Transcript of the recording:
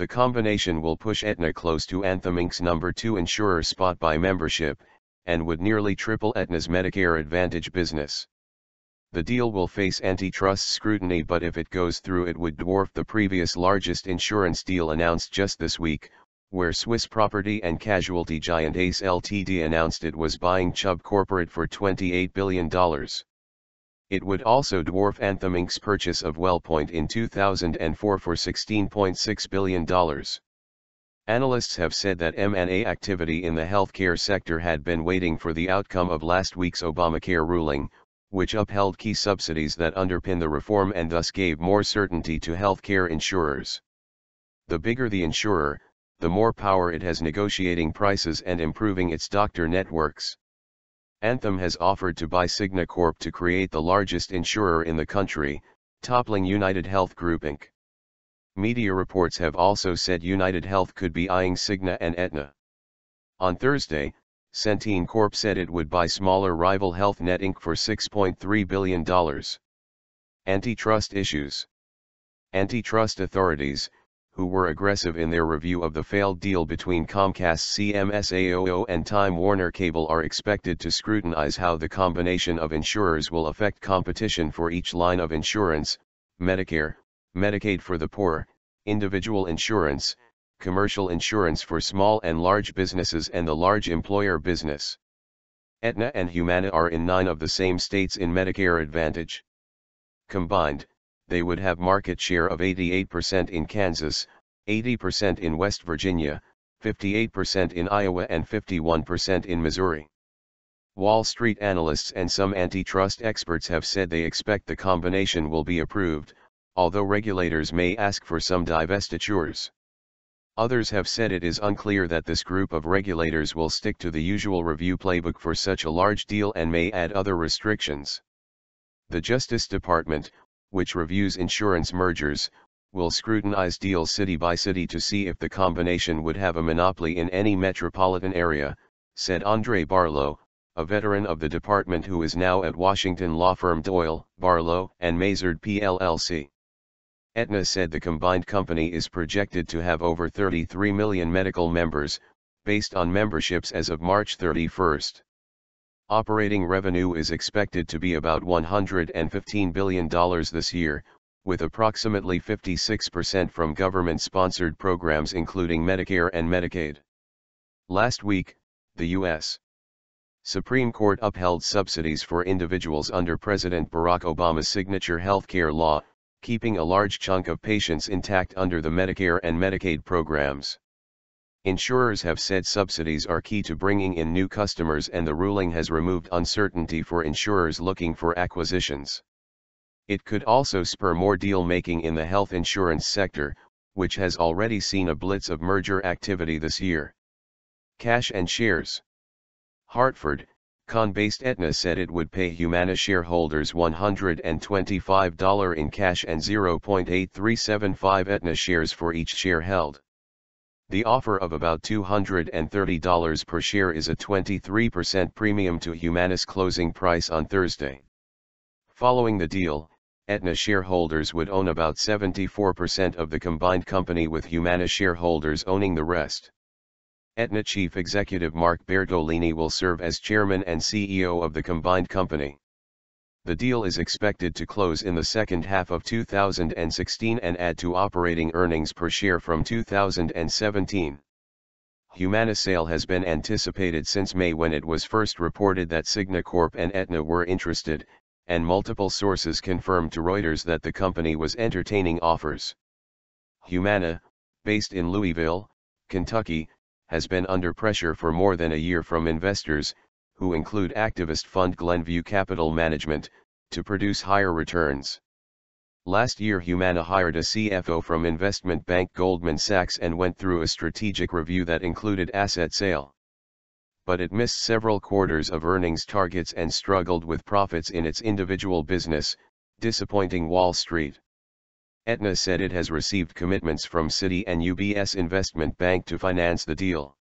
The combination will push Etna close to Anthem Inc.'s number two insurer spot by membership, and would nearly triple Etna's Medicare Advantage business. The deal will face antitrust scrutiny but if it goes through it would dwarf the previous largest insurance deal announced just this week, where Swiss property and casualty giant ACE Ltd announced it was buying Chubb Corporate for $28 billion. It would also dwarf Anthem Inc.'s purchase of WellPoint in 2004 for $16.6 billion. Analysts have said that M&A activity in the healthcare sector had been waiting for the outcome of last week's Obamacare ruling, which upheld key subsidies that underpin the reform and thus gave more certainty to healthcare insurers. The bigger the insurer, the more power it has negotiating prices and improving its doctor networks. Anthem has offered to buy Signacorp to create the largest insurer in the country, toppling United Health Group Inc. Media reports have also said United Health could be eyeing Cigna and Aetna. On Thursday, Centene Corp said it would buy smaller rival HealthNet Inc. for $6.3 billion. Antitrust issues. Antitrust authorities, who were aggressive in their review of the failed deal between Comcast CMSAOO and Time Warner Cable are expected to scrutinize how the combination of insurers will affect competition for each line of insurance, Medicare, Medicaid for the poor, individual insurance, commercial insurance for small and large businesses and the large employer business. Aetna and Humana are in nine of the same states in Medicare Advantage. Combined, they would have market share of 88% in Kansas, 80% in West Virginia, 58% in Iowa and 51% in Missouri. Wall Street analysts and some antitrust experts have said they expect the combination will be approved, although regulators may ask for some divestitures. Others have said it is unclear that this group of regulators will stick to the usual review playbook for such a large deal and may add other restrictions. The Justice Department, which reviews insurance mergers, will scrutinize deals city by city to see if the combination would have a monopoly in any metropolitan area, said Andre Barlow, a veteran of the department who is now at Washington law firm Doyle, Barlow, and Mazard PLLC. Etna said the combined company is projected to have over 33 million medical members, based on memberships as of March 31. Operating revenue is expected to be about $115 billion this year, with approximately 56% from government-sponsored programs including Medicare and Medicaid. Last week, the U.S. Supreme Court upheld subsidies for individuals under President Barack Obama's signature healthcare law, keeping a large chunk of patients intact under the Medicare and Medicaid programs. Insurers have said subsidies are key to bringing in new customers and the ruling has removed uncertainty for insurers looking for acquisitions. It could also spur more deal making in the health insurance sector, which has already seen a blitz of merger activity this year. Cash and shares. Hartford, Con-based Etna said it would pay Humana shareholders $125 in cash and 0.8375 Etna shares for each share held. The offer of about $230 per share is a 23% premium to Humanis closing price on Thursday. Following the deal, Etna shareholders would own about 74% of the combined company with Humanis shareholders owning the rest. Etna Chief Executive Mark Bertolini will serve as chairman and CEO of the combined company. The deal is expected to close in the second half of 2016 and add to operating earnings per share from 2017. Humanisale has been anticipated since May when it was first reported that Signacorp and Etna were interested, and multiple sources confirmed to Reuters that the company was entertaining offers. Humana, based in Louisville, Kentucky, has been under pressure for more than a year from investors, who include activist fund Glenview Capital Management, to produce higher returns. Last year Humana hired a CFO from investment bank Goldman Sachs and went through a strategic review that included asset sale. But it missed several quarters of earnings targets and struggled with profits in its individual business, disappointing Wall Street. Etna said it has received commitments from Citi and UBS Investment Bank to finance the deal.